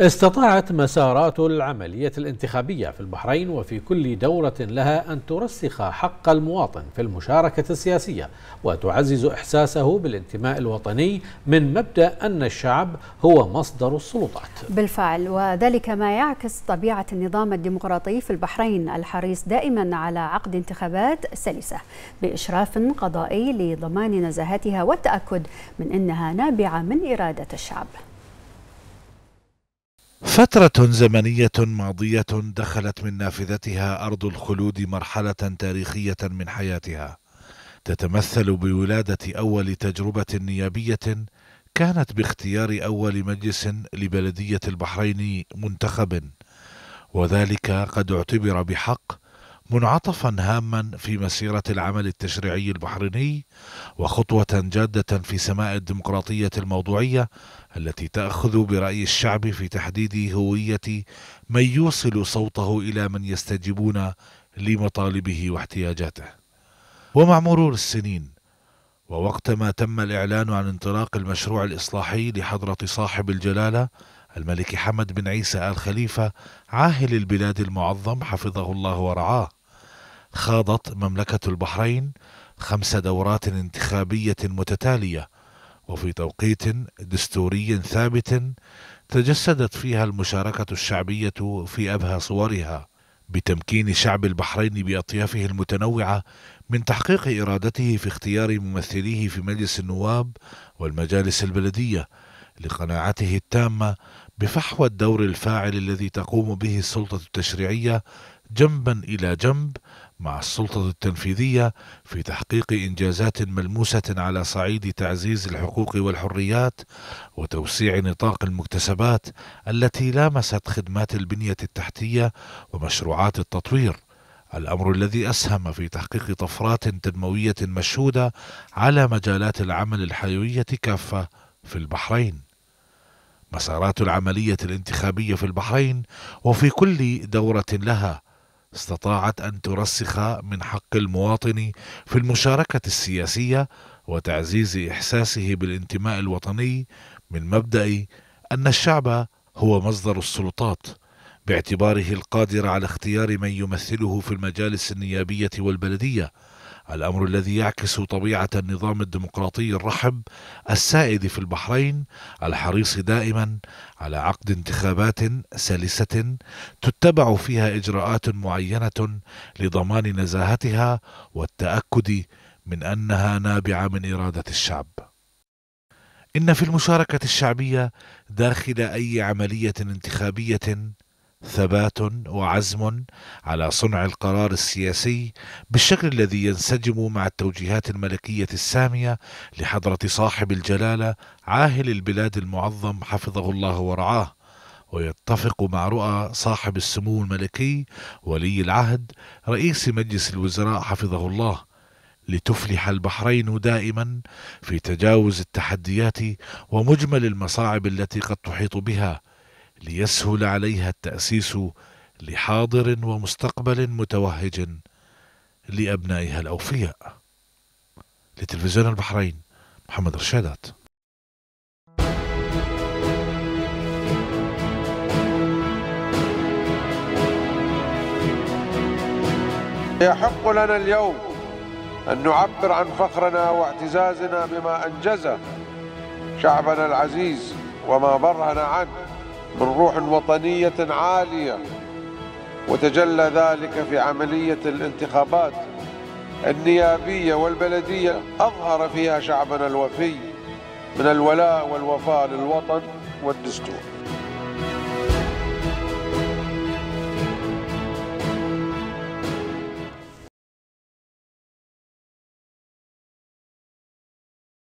استطاعت مسارات العملية الانتخابية في البحرين وفي كل دورة لها أن ترسخ حق المواطن في المشاركة السياسية وتعزز إحساسه بالانتماء الوطني من مبدأ أن الشعب هو مصدر السلطات بالفعل وذلك ما يعكس طبيعة النظام الديمقراطي في البحرين الحريص دائما على عقد انتخابات سلسة بإشراف قضائي لضمان نزاهتها والتأكد من أنها نابعة من إرادة الشعب فترة زمنية ماضية دخلت من نافذتها أرض الخلود مرحلة تاريخية من حياتها تتمثل بولادة أول تجربة نيابية كانت باختيار أول مجلس لبلدية البحرين منتخب وذلك قد اعتبر بحق منعطفا هاما في مسيرة العمل التشريعي البحريني وخطوة جادة في سماء الديمقراطية الموضوعية التي تأخذ برأي الشعب في تحديد هوية من يوصل صوته إلى من يستجيبون لمطالبه واحتياجاته ومع مرور السنين ووقتما تم الإعلان عن انطلاق المشروع الإصلاحي لحضرة صاحب الجلالة الملك حمد بن عيسى آل خليفة عاهل البلاد المعظم حفظه الله ورعاه خاضت مملكة البحرين خمس دورات انتخابية متتالية وفي توقيت دستوري ثابت تجسدت فيها المشاركة الشعبية في أبهى صورها بتمكين شعب البحرين بأطيافه المتنوعة من تحقيق إرادته في اختيار ممثليه في مجلس النواب والمجالس البلدية لقناعته التامة بفحوى الدور الفاعل الذي تقوم به السلطة التشريعية جنبا إلى جنب مع السلطة التنفيذية في تحقيق إنجازات ملموسة على صعيد تعزيز الحقوق والحريات وتوسيع نطاق المكتسبات التي لامست خدمات البنية التحتية ومشروعات التطوير الأمر الذي أسهم في تحقيق طفرات تنموية مشهودة على مجالات العمل الحيوية كافة في البحرين مسارات العملية الانتخابية في البحرين وفي كل دورة لها استطاعت أن ترسخ من حق المواطن في المشاركة السياسية وتعزيز إحساسه بالانتماء الوطني من مبدأ أن الشعب هو مصدر السلطات باعتباره القادر على اختيار من يمثله في المجالس النيابية والبلدية الأمر الذي يعكس طبيعة النظام الديمقراطي الرحب السائد في البحرين الحريص دائما على عقد انتخابات سلسة تتبع فيها إجراءات معينة لضمان نزاهتها والتأكد من أنها نابعة من إرادة الشعب. إن في المشاركة الشعبية داخل أي عملية انتخابية ثبات وعزم على صنع القرار السياسي بالشكل الذي ينسجم مع التوجيهات الملكيه الساميه لحضره صاحب الجلاله عاهل البلاد المعظم حفظه الله ورعاه ويتفق مع رؤى صاحب السمو الملكي ولي العهد رئيس مجلس الوزراء حفظه الله لتفلح البحرين دائما في تجاوز التحديات ومجمل المصاعب التي قد تحيط بها ليسهل عليها التأسيس لحاضر ومستقبل متوهج لأبنائها الأوفياء لتلفزيون البحرين محمد رشادات يحق لنا اليوم أن نعبر عن فخرنا واعتزازنا بما أنجزه شعبنا العزيز وما برهن عنه من روح وطنية عالية وتجلى ذلك في عملية الانتخابات النيابية والبلدية أظهر فيها شعبنا الوفي من الولاء والوفاء للوطن والدستور